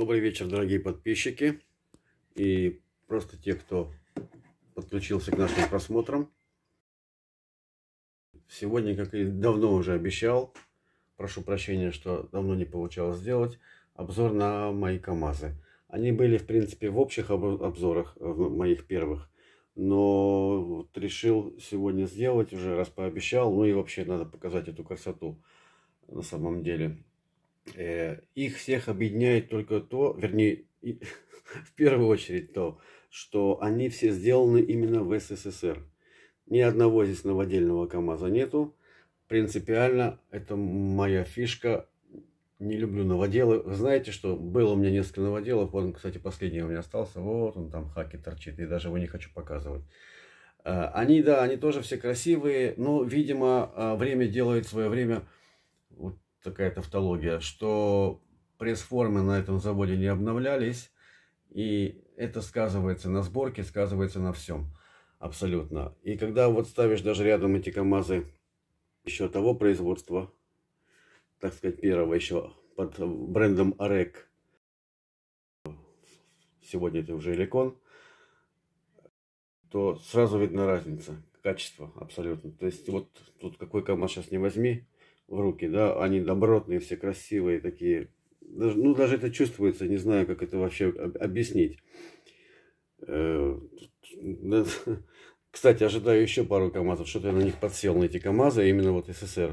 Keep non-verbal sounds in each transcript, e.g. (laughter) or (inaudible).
Добрый вечер, дорогие подписчики и просто те, кто подключился к нашим просмотрам. Сегодня, как и давно уже обещал, прошу прощения, что давно не получалось сделать, обзор на мои КАМАЗы. Они были, в принципе, в общих обзорах э, в моих первых, но вот решил сегодня сделать, уже раз пообещал, ну и вообще надо показать эту красоту на самом деле. Э, их всех объединяет только то, вернее, и, (laughs) в первую очередь то, что они все сделаны именно в СССР. Ни одного здесь новодельного КАМАЗа нету. Принципиально, это моя фишка. Не люблю новоделы. Вы знаете, что было у меня несколько новоделов. Он, кстати, последний у меня остался. Вот он там хаки торчит. И даже его не хочу показывать. Э, они, да, они тоже все красивые. Но, видимо, э, время делает свое время такая тавтология, что пресс-формы на этом заводе не обновлялись, и это сказывается на сборке, сказывается на всем абсолютно. И когда вот ставишь даже рядом эти КАМАЗы еще того производства, так сказать, первого еще под брендом Арек, сегодня это уже Эликон, то сразу видна разница, качество абсолютно. То есть вот тут какой КАМАЗ сейчас не возьми, в руки, да, они добротные, все красивые такие. Даже, ну, даже это чувствуется, не знаю, как это вообще объяснить. Э, (laughs) кстати, ожидаю еще пару КАМАЗов, что-то я на них подсел, на эти КАМАЗы, а именно вот СССР.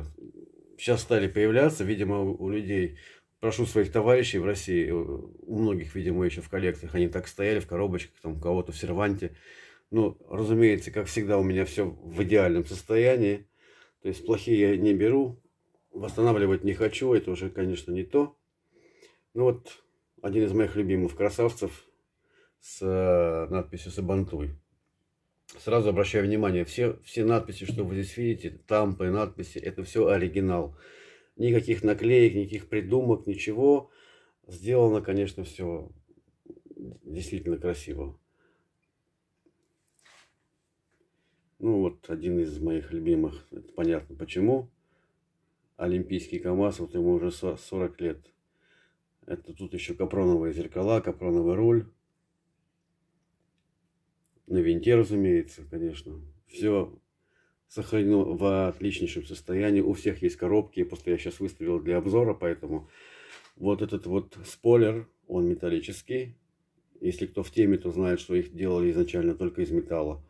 Сейчас стали появляться, видимо, у людей, прошу своих товарищей в России, э, у многих, видимо, еще в коллекциях, они так стояли в коробочках, там у кого-то в серванте. Ну, разумеется, как всегда, у меня все в идеальном состоянии. То есть плохие я не беру, восстанавливать не хочу, это уже, конечно, не то. Ну вот, один из моих любимых красавцев с э, надписью «Сабантуй». Сразу обращаю внимание, все, все надписи, что вы здесь видите, тампы, надписи, это все оригинал. Никаких наклеек, никаких придумок, ничего. Сделано, конечно, все действительно красиво. Ну вот, один из моих любимых, это понятно почему олимпийский КАМАЗ, вот ему уже 40 лет. Это тут еще капроновые зеркала, капроновый руль. На винте, разумеется, конечно. Все сохранено в отличнейшем состоянии. У всех есть коробки, просто я сейчас выставил для обзора, поэтому вот этот вот спойлер, он металлический. Если кто в теме, то знает, что их делали изначально только из металла.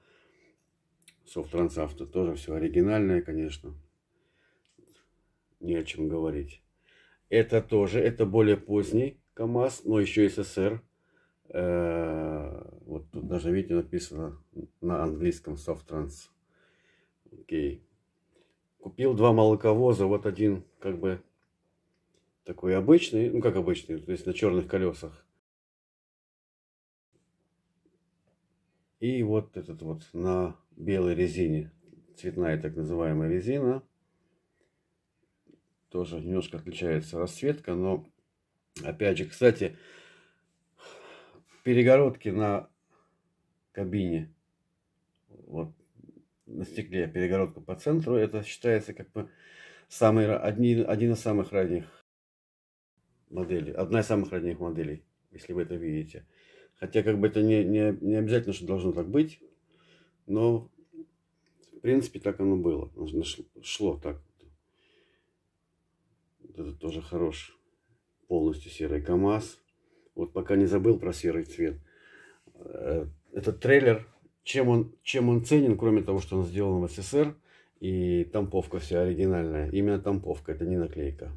Софтранс Авто тоже все оригинальное, конечно не о чем говорить. Это тоже, это более поздний КАМАЗ, но еще СССР. Э, вот тут даже, видите, написано на английском Софтранс. Окей. Купил два молоковоза, вот один как бы такой обычный, ну как обычный, то есть на черных колесах. И вот этот вот на белой резине, цветная так называемая резина – тоже немножко отличается расцветка, но опять же, кстати, перегородки на кабине, вот на стекле перегородка по центру, это считается как бы самый, одни, один из самых ранних моделей, одна из самых ранних моделей, если вы это видите. Хотя как бы это не, не, не обязательно, что должно так быть, но в принципе так оно было, шло так это тоже хорош. Полностью серый КАМАЗ. Вот пока не забыл про серый цвет. Э, этот трейлер, чем он, чем он ценен, кроме того, что он сделан в СССР, и тамповка вся оригинальная. Именно тамповка, это не наклейка.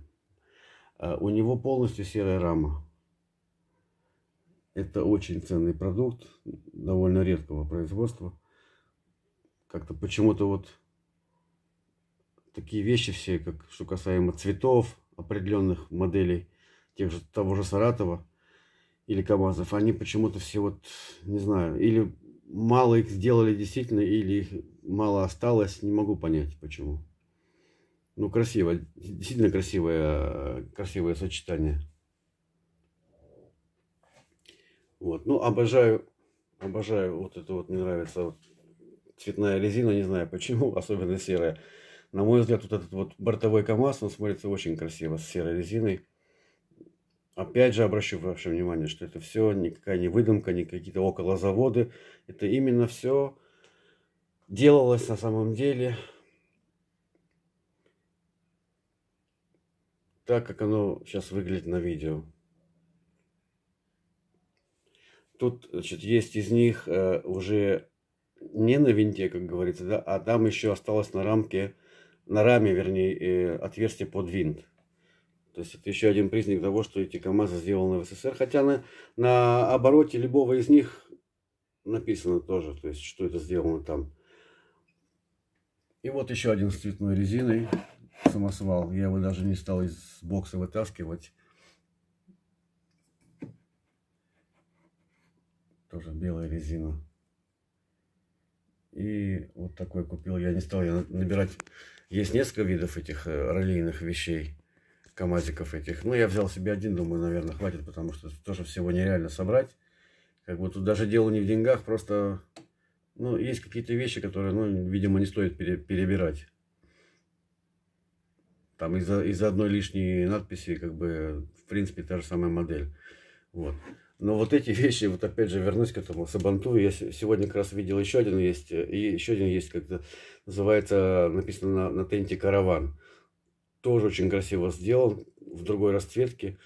Э, у него полностью серая рама. Это очень ценный продукт, довольно редкого производства. Как-то почему-то вот такие вещи все, как что касаемо цветов, определенных моделей тех же, того же Саратова или КАМАЗов, они почему-то все вот, не знаю, или мало их сделали действительно, или их мало осталось, не могу понять почему. Ну, красиво, действительно красивое, красивое сочетание. Вот, ну, обожаю, обожаю вот это вот, мне нравится вот цветная резина, не знаю почему, (laughs) особенно серая. На мой взгляд, вот этот вот бортовой КАМАЗ, он смотрится очень красиво с серой резиной. Опять же, обращу ваше внимание, что это все никакая не выдумка, не какие-то околозаводы. Это именно все делалось на самом деле. Так, как оно сейчас выглядит на видео. Тут, значит, есть из них э, уже не на винте, как говорится, да, а там еще осталось на рамке на раме, вернее, э, отверстие под винт. То есть это еще один признак того, что эти КАМАЗы сделаны в СССР. Хотя на, на обороте любого из них написано тоже, то есть что это сделано там. И вот еще один с цветной резиной самосвал. Я его даже не стал из бокса вытаскивать. Тоже белая резина. И вот такой купил. Я не стал я набирать есть несколько видов этих э, релейных вещей, камазиков этих. Ну, я взял себе один, думаю, наверное, хватит, потому что тоже всего нереально собрать. Как бы тут даже дело не в деньгах, просто... Ну, есть какие-то вещи, которые, ну, видимо, не стоит пере перебирать. Там из-за из, одной лишней надписи, как бы, в принципе, та же самая модель. Вот. Но вот эти (laughs) вещи, вот опять же вернусь к этому Сабанту, я сегодня как раз видел еще один есть, э, и еще один есть, как называется, написано на, на тенте «Караван». Тоже очень красиво сделан, в другой расцветке.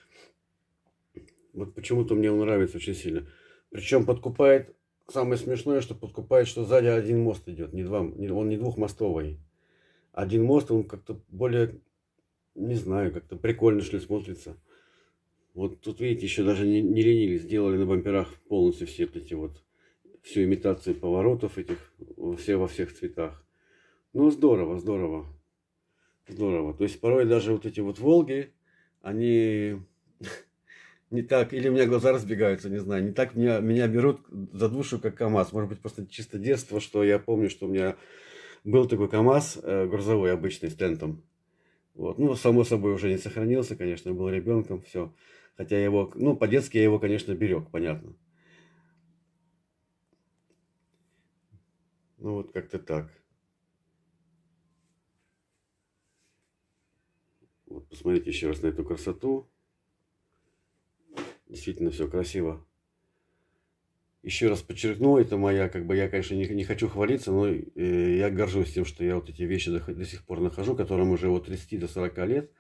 Вот почему-то мне он нравится очень сильно. Причем подкупает, самое смешное, что подкупает, что сзади один мост идет, не два, он не двухмостовый. Один мост, он как-то более, не знаю, как-то прикольно, что ли, смотрится. Вот тут, видите, еще даже не, не ленились, сделали на бамперах полностью все эти вот, всю имитацию поворотов этих, во все во всех цветах. Ну, здорово, здорово, здорово. То есть порой даже вот эти вот «Волги», они (laughs) не так, или у меня глаза разбегаются, не знаю, не так меня, меня берут за душу, как КАМАЗ. Может быть, просто чисто детство, что я помню, что у меня был такой КАМАЗ э, грузовой, обычный, с тентом. Вот. Ну, само собой, уже не сохранился, конечно, был ребенком, все. Хотя я его, ну, по-детски я его, конечно, берег, понятно. Ну, вот как-то так. Вот, посмотрите еще раз на эту красоту. Действительно все красиво. Еще раз подчеркну, это моя, как бы я, конечно, не, не хочу хвалиться, но э, я горжусь тем, что я вот эти вещи до, до сих пор нахожу, которым уже вот 30 до 40 лет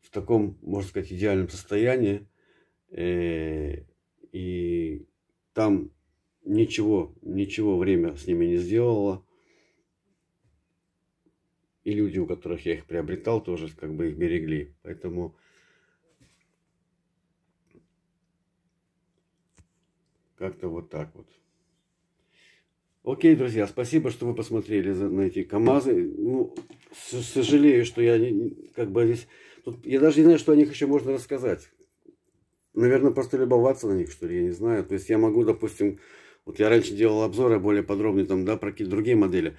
в таком, можно сказать, идеальном состоянии. Э, и там ничего, ничего время с ними не сделало. И люди, у которых я их приобретал, тоже как бы их берегли. Поэтому как-то вот так вот. Окей, друзья, спасибо, что вы посмотрели на эти КАМАЗы. Ну, сожалею, что я как бы здесь Тут, я даже не знаю, что о них еще можно рассказать. Наверное, просто любоваться на них, что ли, я не знаю. То есть я могу, допустим, вот я раньше делал обзоры более подробные там, да, про какие-то другие модели.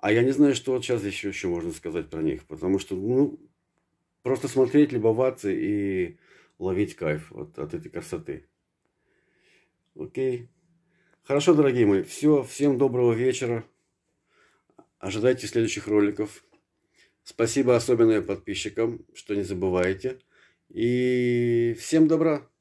А я не знаю, что вот сейчас еще, еще можно сказать про них. Потому что, ну, просто смотреть, любоваться и ловить кайф вот от этой красоты. Окей. Хорошо, дорогие мои. Все. Всем доброго вечера. Ожидайте следующих роликов. Спасибо особенно подписчикам, что не забываете. И всем добра!